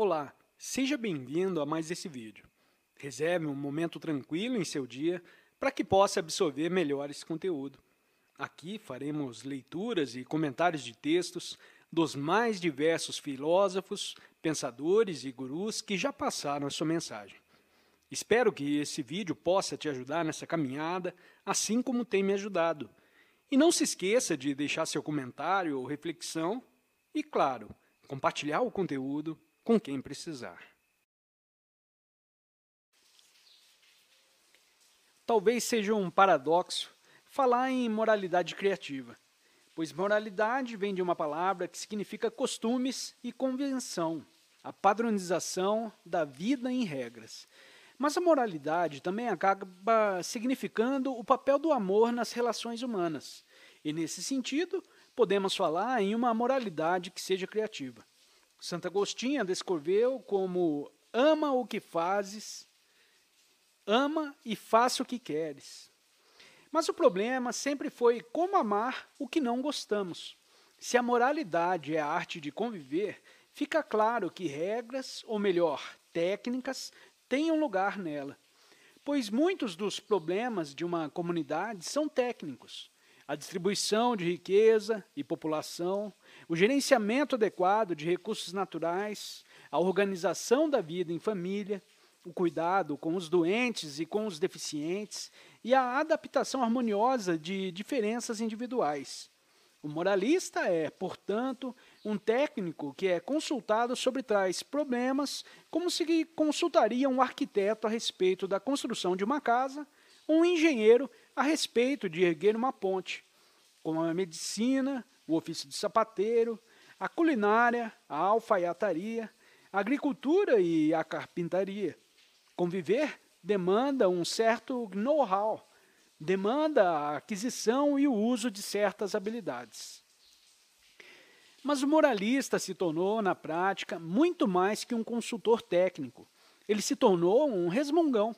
Olá, seja bem-vindo a mais esse vídeo. Reserve um momento tranquilo em seu dia para que possa absorver melhor esse conteúdo. Aqui faremos leituras e comentários de textos dos mais diversos filósofos, pensadores e gurus que já passaram a sua mensagem. Espero que esse vídeo possa te ajudar nessa caminhada, assim como tem me ajudado. E não se esqueça de deixar seu comentário ou reflexão e, claro, compartilhar o conteúdo com quem precisar. Talvez seja um paradoxo falar em moralidade criativa, pois moralidade vem de uma palavra que significa costumes e convenção, a padronização da vida em regras. Mas a moralidade também acaba significando o papel do amor nas relações humanas. E nesse sentido, podemos falar em uma moralidade que seja criativa. Santo Agostinho descreveu como ama o que fazes, ama e faça o que queres. Mas o problema sempre foi como amar o que não gostamos. Se a moralidade é a arte de conviver, fica claro que regras, ou melhor, técnicas, têm um lugar nela. Pois muitos dos problemas de uma comunidade são técnicos. A distribuição de riqueza e população, o gerenciamento adequado de recursos naturais, a organização da vida em família, o cuidado com os doentes e com os deficientes e a adaptação harmoniosa de diferenças individuais. O moralista é, portanto, um técnico que é consultado sobre tais problemas como se consultaria um arquiteto a respeito da construção de uma casa, ou um engenheiro a respeito de erguer uma ponte. como a medicina, o ofício de sapateiro, a culinária, a alfaiataria, a agricultura e a carpintaria. Conviver demanda um certo know-how, demanda a aquisição e o uso de certas habilidades. Mas o moralista se tornou, na prática, muito mais que um consultor técnico. Ele se tornou um resmungão.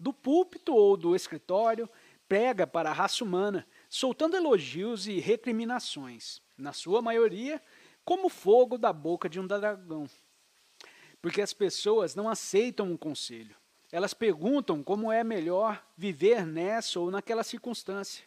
Do púlpito ou do escritório, prega para a raça humana, soltando elogios e recriminações, na sua maioria, como fogo da boca de um dragão. Porque as pessoas não aceitam um conselho. Elas perguntam como é melhor viver nessa ou naquela circunstância.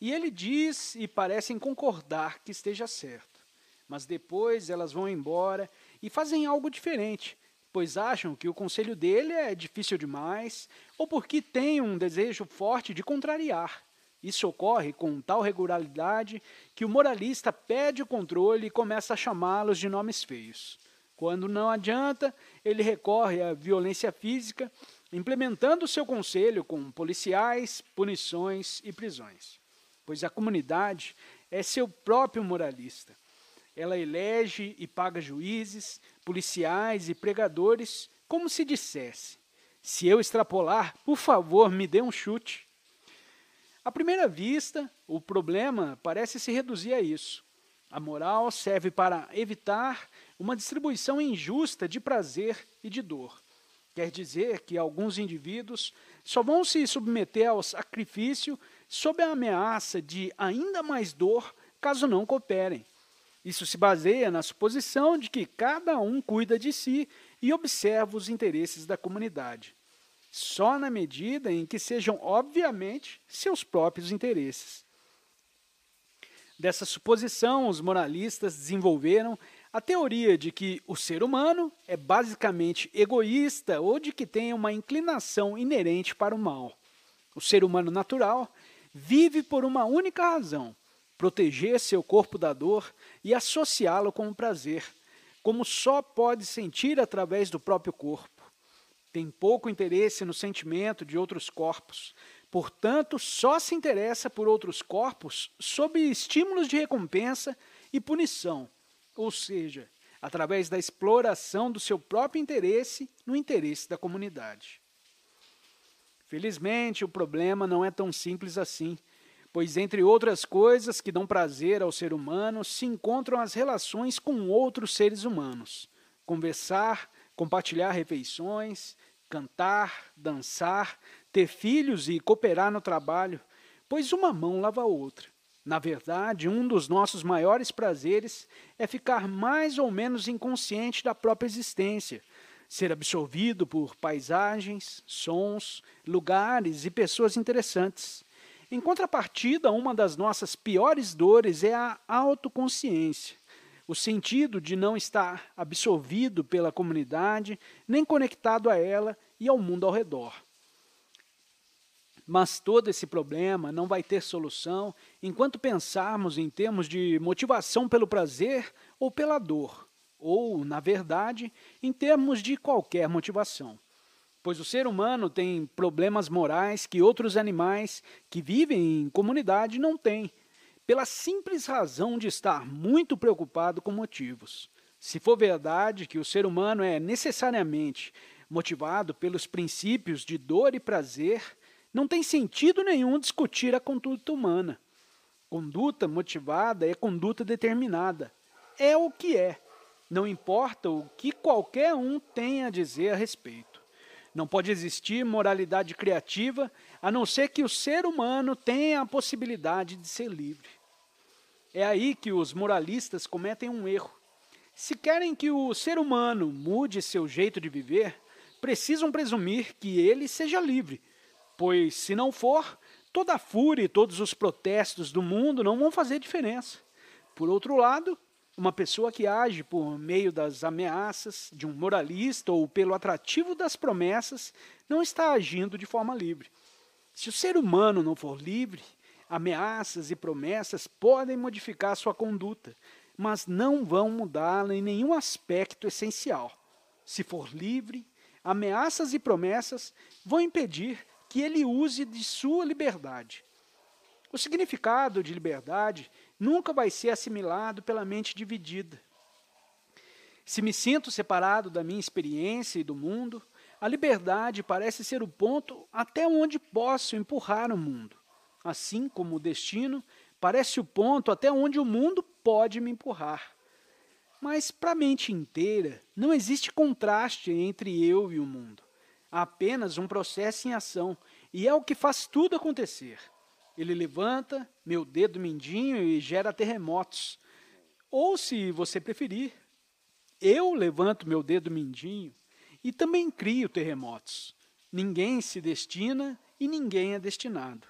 E ele diz e parecem concordar que esteja certo. Mas depois elas vão embora e fazem algo diferente, pois acham que o conselho dele é difícil demais ou porque têm um desejo forte de contrariar. Isso ocorre com tal regularidade que o moralista perde o controle e começa a chamá-los de nomes feios. Quando não adianta, ele recorre à violência física, implementando seu conselho com policiais, punições e prisões. Pois a comunidade é seu próprio moralista. Ela elege e paga juízes, policiais e pregadores, como se dissesse: se eu extrapolar, por favor, me dê um chute. À primeira vista, o problema parece se reduzir a isso. A moral serve para evitar uma distribuição injusta de prazer e de dor. Quer dizer que alguns indivíduos só vão se submeter ao sacrifício sob a ameaça de ainda mais dor caso não cooperem. Isso se baseia na suposição de que cada um cuida de si e observa os interesses da comunidade só na medida em que sejam, obviamente, seus próprios interesses. Dessa suposição, os moralistas desenvolveram a teoria de que o ser humano é basicamente egoísta ou de que tem uma inclinação inerente para o mal. O ser humano natural vive por uma única razão: proteger seu corpo da dor e associá-lo com o prazer, como só pode sentir através do próprio corpo tem pouco interesse no sentimento de outros corpos. Portanto, só se interessa por outros corpos sob estímulos de recompensa e punição, ou seja, através da exploração do seu próprio interesse no interesse da comunidade. Felizmente, o problema não é tão simples assim, pois, entre outras coisas que dão prazer ao ser humano, se encontram as relações com outros seres humanos. Conversar, compartilhar refeições, cantar, dançar, ter filhos e cooperar no trabalho, pois uma mão lava a outra. Na verdade, um dos nossos maiores prazeres é ficar mais ou menos inconsciente da própria existência, ser absorvido por paisagens, sons, lugares e pessoas interessantes. Em contrapartida, uma das nossas piores dores é a autoconsciência o sentido de não estar absolvido pela comunidade, nem conectado a ela e ao mundo ao redor. Mas todo esse problema não vai ter solução enquanto pensarmos em termos de motivação pelo prazer ou pela dor, ou, na verdade, em termos de qualquer motivação. Pois o ser humano tem problemas morais que outros animais que vivem em comunidade não têm, pela simples razão de estar muito preocupado com motivos. Se for verdade que o ser humano é necessariamente motivado pelos princípios de dor e prazer, não tem sentido nenhum discutir a conduta humana. Conduta motivada é conduta determinada. É o que é. Não importa o que qualquer um tenha a dizer a respeito. Não pode existir moralidade criativa a não ser que o ser humano tenha a possibilidade de ser livre. É aí que os moralistas cometem um erro. Se querem que o ser humano mude seu jeito de viver, precisam presumir que ele seja livre, pois se não for, toda a fúria e todos os protestos do mundo não vão fazer diferença. Por outro lado, uma pessoa que age por meio das ameaças de um moralista ou pelo atrativo das promessas não está agindo de forma livre. Se o ser humano não for livre, Ameaças e promessas podem modificar sua conduta, mas não vão mudá-la em nenhum aspecto essencial. Se for livre, ameaças e promessas vão impedir que ele use de sua liberdade. O significado de liberdade nunca vai ser assimilado pela mente dividida. Se me sinto separado da minha experiência e do mundo, a liberdade parece ser o ponto até onde posso empurrar o mundo assim como o destino, parece o ponto até onde o mundo pode me empurrar. Mas para a mente inteira, não existe contraste entre eu e o mundo. Há apenas um processo em ação, e é o que faz tudo acontecer. Ele levanta meu dedo mindinho e gera terremotos. Ou, se você preferir, eu levanto meu dedo mindinho e também crio terremotos. Ninguém se destina e ninguém é destinado.